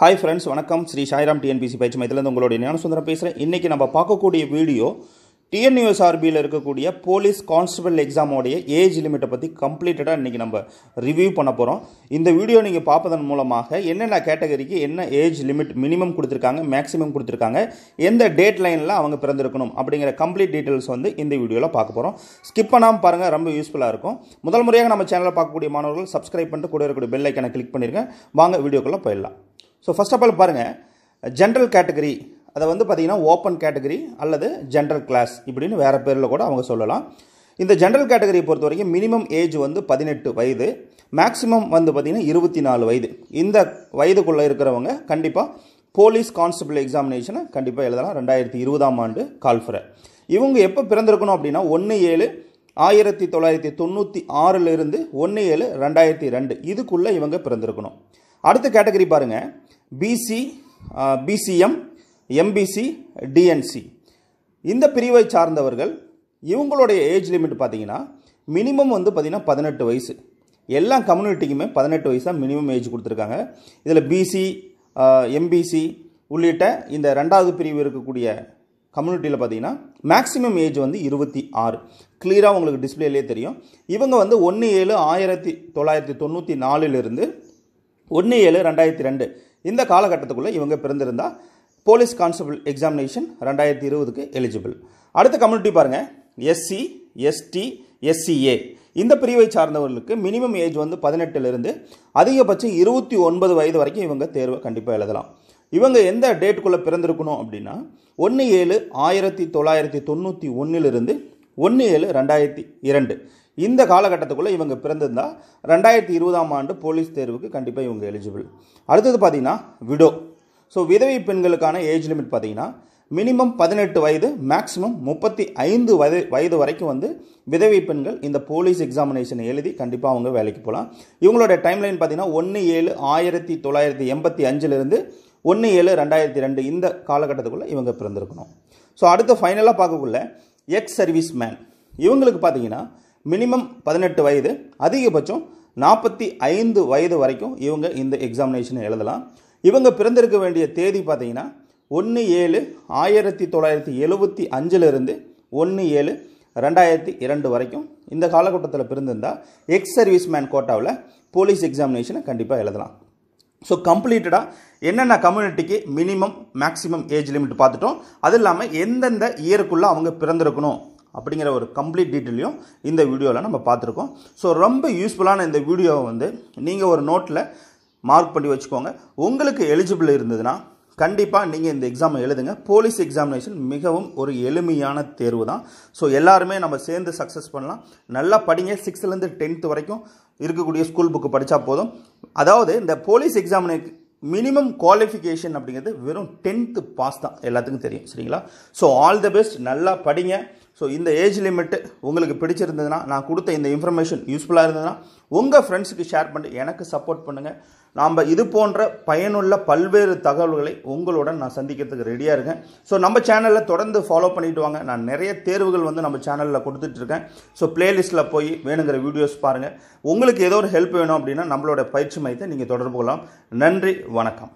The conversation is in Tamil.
ஹாய் ஃப்ரெண்ட்ஸ் வணக்கம் ஸ்ரீ சாய்ராம் டிஎன்பிசி பயிற்சி மையத்திலேருந்து உங்களுடைய ஞான சுந்தரம் பேசுகிறேன் இன்றைக்கி நம்ம பார்க்கக்கூடிய வீடியோ டிஎன்யூஎஸ் ஆர்பியில் இருக்கக்கூடிய போலீஸ் கான்ஸ்டபிள் எக்ஸாமோடைய ஏஜ் லிமிட்டை பற்றி கம்ப்ளீட்டடாக இன்றைக்கி நம்ம ரிவ்யூ பண்ண போகிறோம் இந்த வீடியோ நீங்கள் பார்ப்பதன் மூலமாக என்னென்ன கேட்டகரிக்கு என்ன ஏஜ் லிமிட் மினிமம் கொடுத்துருக்காங்க மேக்ஸிமம் கொடுத்துருக்காங்க எந்த டேட் லைனில் அவங்க பிறந்திருக்கணும் அப்படிங்கிற கம்ப்ளீட் டீட்டெயில்ஸ் வந்து இந்த வீடியோவில் பார்க்க போகிறோம் ஸ்கிப் பண்ணாமல் பாருங்கள் ரொம்ப யூஸ்ஃபுல்லாக இருக்கும் முதல் முறையாக நம்ம சேனலில் பார்க்கக்கூடிய மாணவர்கள் சப்ஸ்கிரைப் பண்ணிட்டு கூட இருக்கக்கூடிய பெல் ஐக்கனை கிளிக் பண்ணியிருக்கேன் வாங்க வீடியோக்குள்ளே போயிடலாம் ஸோ ஃபஸ்ட் ஆஃப் ஆல் பாருங்கள் ஜென்ரல் கேட்டகரி அதை வந்து பார்த்திங்கன்னா ஓப்பன் கேட்டகரி அல்லது ஜென்ரல் கிளாஸ் இப்படின்னு வேறு பேரில் கூட அவங்க சொல்லலாம் இந்த ஜென்ரல் கேட்டகரியை பொறுத்த வரைக்கும் மினிமம் ஏஜ் வந்து பதினெட்டு வயது மேக்ஸிமம் வந்து பார்த்திங்கன்னா இருபத்தி நாலு வயது இந்த வயதுக்குள்ளே இருக்கிறவங்க கண்டிப்பாக போலீஸ் கான்ஸ்டபிள் எக்ஸாமினேஷனை கண்டிப்பாக எழுதலாம் ரெண்டாயிரத்தி இருபதாம் ஆண்டு கால்ஃபரை இவங்க எப்போ பிறந்திருக்கணும் அப்படின்னா ஒன்று ஏழு ஆயிரத்தி தொள்ளாயிரத்தி தொண்ணூற்றி ஆறிலிருந்து ஒன்று ஏழு ரெண்டாயிரத்தி ரெண்டு இதுக்குள்ளே இவங்க பிறந்திருக்கணும் அடுத்த கேட்டகரி பாருங்கள் பிசி பிசிஎம் எம்பிசி டிஎன்சி இந்த பிரிவை சார்ந்தவர்கள் இவங்களுடைய ஏஜ் லிமிட் பார்த்தீங்கன்னா மினிமம் வந்து பார்த்திங்கன்னா பதினெட்டு வயசு எல்லா கம்யூனிட்டிக்குமே பதினெட்டு வயசாக மினிமம் ஏஜ் கொடுத்துருக்காங்க இதில் பிசி எம்பிசி உள்ளிட்ட இந்த ரெண்டாவது பிரிவு இருக்கக்கூடிய கம்யூனிட்டியில் பார்த்தீங்கன்னா மேக்ஸிமம் ஏஜ் வந்து இருபத்தி ஆறு க்ளியராக உங்களுக்கு டிஸ்பிளேலே தெரியும் இவங்க வந்து ஒன்று ஏழு ஆயிரத்தி தொள்ளாயிரத்தி தொண்ணூற்றி நாலுலேருந்து ஒன்று ஏழு ரெண்டாயிரத்தி ரெண்டு இந்த காலகட்டத்துக்குள்ளே இவங்க பிறந்திருந்தால் போலீஸ் கான்ஸ்டபிள் எக்ஸாமினேஷன் ரெண்டாயிரத்தி இருபதுக்கு எலிஜிபிள் அடுத்த கம்யூனிட்டி பாருங்கள் எஸ்சி எஸ்டி எஸ்சிஏ இந்த பிரிவை சார்ந்தவர்களுக்கு மினிமம் ஏஜ் வந்து பதினெட்டுலேருந்து அதிகபட்சம் இருபத்தி ஒன்பது வயது வரைக்கும் இவங்க தேர்வை கண்டிப்பாக எழுதலாம் இவங்க எந்த டேட்டுக்குள்ளே பிறந்திருக்கணும் அப்படின்னா ஒன்று ஏழு ஆயிரத்தி தொள்ளாயிரத்தி தொண்ணூற்றி ஒன்றிலிருந்து ஒன்று ஏழு ரெண்டாயிரத்தி இரண்டு இந்த காலகட்டத்துக்குள்ளே இவங்க பிறந்திருந்தால் ரெண்டாயிரத்தி இருபதாம் ஆண்டு போலீஸ் தேர்வுக்கு கண்டிப்பாக இவங்க எலிஜிபிள் அடுத்தது பார்த்தீங்கன்னா விடோ ஸோ விதவை பெண்களுக்கான ஏஜ் லிமிட் பார்த்தீங்கன்னா மினிமம் பதினெட்டு வயது மேக்ஸிமம் முப்பத்தி ஐந்து வயது வயது வரைக்கும் வந்து விதவை பெண்கள் இந்த போலீஸ் எக்ஸாமினேஷன் எழுதி கண்டிப்பாக அவங்க வேலைக்கு போகலாம் இவங்களோட டைம்லைன் பார்த்தீங்கன்னா ஒன்று ஏழு ஆயிரத்தி தொள்ளாயிரத்தி எண்பத்தி அஞ்சிலிருந்து ஒன்று ஏழு ரெண்டாயிரத்தி ரெண்டு இந்த காலகட்டத்துக்குள்ளே இவங்க பிறந்திருக்கணும் ஸோ அடுத்து ஃபைனலாக பார்க்கக்குள்ள எக்ஸ் சர்வீஸ் மேன் இவங்களுக்கு பார்த்தீங்கன்னா மினிமம் பதினெட்டு வயது அதிகபட்சம் நாற்பத்தி ஐந்து வயது வரைக்கும் இவங்க இந்த எக்ஸாமினேஷனை எழுதலாம் இவங்க பிறந்திருக்க வேண்டிய தேதி பார்த்தீங்கன்னா ஒன்று ஏழு ஆயிரத்தி தொள்ளாயிரத்தி எழுபத்தி அஞ்சிலிருந்து ஒன்று ஏழு ரெண்டாயிரத்தி இரண்டு வரைக்கும் இந்த காலகட்டத்தில் பிறந்திருந்தால் எக்ஸ் சர்வீஸ் மேன் கோட்டாவில் போலீஸ் எக்ஸாமினேஷனை கண்டிப்பாக எழுதலாம் ஸோ கம்ப்ளீட்டடாக என்னென்ன கம்யூனிட்டிக்கு மினிமம் மேக்ஸிமம் ஏஜ் லிமிட் பார்த்துட்டோம் அது இல்லாமல் எந்தெந்த இயருக்குள்ளே அவங்க பிறந்திருக்கணும் அப்படிங்கிற ஒரு கம்ப்ளீட் டீட்டெயிலையும் இந்த வீடியோவில் நம்ம பார்த்துருக்கோம் ஸோ ரொம்ப யூஸ்ஃபுல்லான இந்த வீடியோவை வந்து நீங்கள் ஒரு நோட்டில் மார்க் பண்ணி வச்சுக்கோங்க உங்களுக்கு எலிஜிபிள் இருந்ததுன்னா கண்டிப்பாக நீங்கள் இந்த எக்ஸாமை எழுதுங்க போலீஸ் எக்ஸாமினேஷன் மிகவும் ஒரு எளிமையான தேர்வு தான் ஸோ எல்லாருமே நம்ம சேர்ந்து சக்ஸஸ் பண்ணலாம் நல்லா படிங்க சிக்ஸ்த்துலேருந்து டென்த்து வரைக்கும் இருக்கக்கூடிய ஸ்கூல் புக்கு படித்தா போதும் அதாவது இந்த போலீஸ் எக்ஸாமினே மினிமம் குவாலிஃபிகேஷன் அப்படிங்கிறது வெறும் டென்த்து பாஸ் தான் எல்லாத்துக்கும் தெரியும் சரிங்களா ஸோ ஆல் த பெஸ்ட் நல்லா படிங்க ஸோ இந்த ஏஜ் லிமிட்டு உங்களுக்கு பிடிச்சிருந்ததுன்னா நான் கொடுத்த இந்த இன்ஃபர்மேஷன் யூஸ்ஃபுல்லாக இருந்ததுன்னா உங்கள் ஃப்ரெண்ட்ஸுக்கு ஷேர் பண்ணி எனக்கு சப்போர்ட் பண்ணுங்கள் நாம் இது போன்ற பயனுள்ள பல்வேறு தகவல்களை உங்களுடன் நான் சந்திக்கிறதுக்கு ரெடியாக இருக்கேன் ஸோ நம்ம சேனலில் தொடர்ந்து ஃபாலோ பண்ணிட்டு வாங்க நான் நிறைய தேர்வுகள் வந்து நம்ம சேனலில் கொடுத்துட்ருக்கேன் ஸோ ப்ளேலிஸ்ட்டில் போய் வேணுங்கிற வீடியோஸ் பாருங்கள் உங்களுக்கு ஏதோ ஒரு ஹெல்ப் வேணும் அப்படின்னா நம்மளோட பயிற்சி மையத்தை நீங்கள் தொடர்பு கொள்ளலாம் நன்றி வணக்கம்